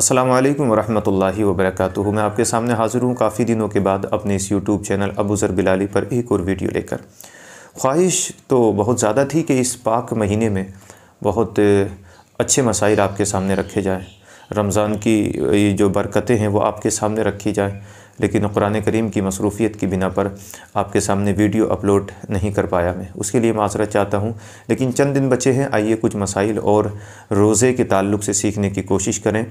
अस्सलाम वालेकुम वरहमतुल्लाहि वबरकatuह मैं आपके सामने हाज़िर हूँ काफ़ी दिनों के बाद अपने इस यूट्यूब चैनल अबू ज़र बिलाली पर एक और वीडियो लेकर ख्वाहिश तो बहुत ज़्यादा थी कि इस पाक महीने में बहुत अच्छे मसाइल आपके सामने रखे जाएँ रमज़ान की ये जो बरकतें हैं वो आपके सामने रखी जाएँ लेकिन कुरान करीम की मसरूफ़ीत की बिना पर आपके सामने वीडियो अपलोड नहीं कर पाया मैं उसके लिए माजरत चाहता हूँ लेकिन चंद दिन बचे हैं आइए कुछ मसाइल और रोज़े के ताल्लुक से सीखने की कोशिश करें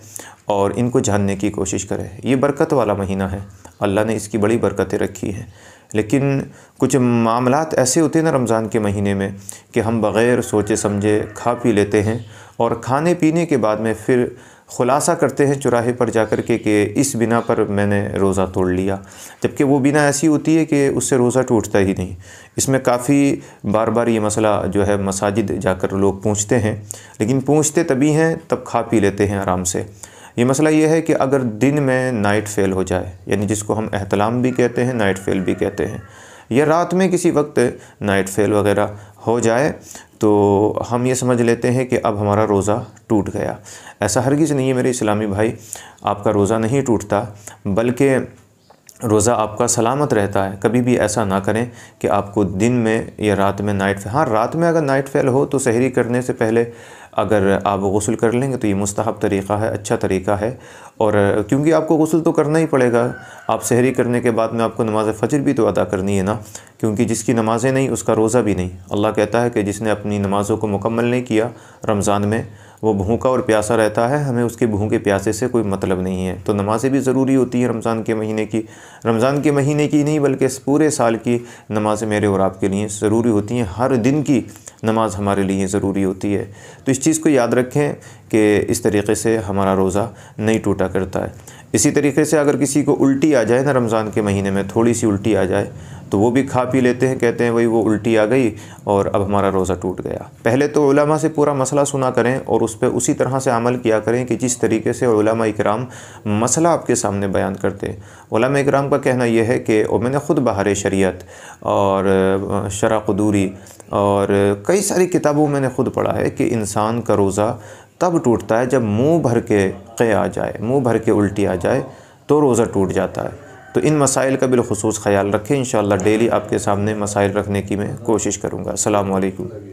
और इनको जानने की कोशिश करें ये बरकत वाला महीना है अल्लाह ने इसकी बड़ी बरकतें रखी हैं लेकिन कुछ मामला ऐसे होते हैं ना रमज़ान के महीने में कि हम बग़ैर सोचे समझे खा पी लेते हैं और खाने पीने के बाद में फिर ख़ुलासा करते हैं चुराहे पर जाकर के कि इस बिना पर मैंने रोज़ा तोड़ लिया जबकि वो बिना ऐसी होती है कि उससे रोज़ा टूटता ही नहीं इसमें काफ़ी बार बार ये मसला जो है मसाजिद जाकर लोग पूछते हैं लेकिन पूछते तभी हैं तब खा पी लेते हैं आराम से ये मसला ये है कि अगर दिन में नाइट फेल हो जाए यानी जिसको हम एहतलाम भी कहते हैं नाइट फेल भी कहते हैं या रात में किसी वक्त नाइट फेल वगैरह हो जाए तो हम ये समझ लेते हैं कि अब हमारा रोज़ा टूट गया ऐसा हरगिज़ नहीं है मेरे इस्लामी भाई आपका रोज़ा नहीं टूटता बल्कि रोज़ा आपका सलामत रहता है कभी भी ऐसा ना करें कि आपको दिन में या रात में नाइट फेल हाँ रात में अगर नाइट फेल हो तो सहरी करने से पहले अगर आप गसल कर लेंगे तो ये मस्तहब तरीक़ा है अच्छा तरीका है और क्योंकि आपको गसल तो करना ही पड़ेगा आप शहरी करने के बाद में आपको नमाज फजर भी तो अदा करनी है ना क्योंकि जिसकी नमाज़ें नहीं उसका रोज़ा भी नहीं अल्लाह कहता है कि जिसने अपनी नमाज़ों को मुकम्मल नहीं किया रमज़ान में वो भूखा और प्यासा रहता है हमें उसके भूखे प्यासे से कोई मतलब नहीं है तो नमाज़ें भी ज़रूरी होती हैं रमज़ान के महीने की रमज़ान के महीने की नहीं बल्कि पूरे साल की नमाज़ें मेरे और आपके लिए ज़रूरी होती हैं हर दिन की नमाज़ हमारे लिए ज़रूरी होती है तो इस चीज़ को याद रखें कि इस तरीके से हमारा रोज़ा नहीं टूटा करता है इसी तरीके से अगर किसी को उल्टी आ जाए ना रमज़ान के महीने में थोड़ी सी उल्टी आ जाए तो वो भी खा पी लेते हैं कहते हैं भाई वो उल्टी आ गई और अब हमारा रोज़ा टूट गया पहले तो उलमा से पूरा मसला सुना करें और उस पर उसी तरह से अमल किया करें कि जिस तरीके से उलमा इकराम मसला आपके सामने बयान करते हैं उलमा इकराम का कहना यह है कि और मैंने ख़ुद बाहर शरीयत और शरा कदूरी और कई सारी किताबों मैंने ख़ुद पढ़ा है कि इंसान का रोज़ा तब टूटता है जब मुंह भर के क आ जाए मुंह भर के उल्टी आ जाए तो रोज़ा टूट जाता है तो इन मसाइल का बिलखसूस ख्याल रखें इन डेली आपके सामने मसाइल रखने की मैं कोशिश करूँगा अल्लाम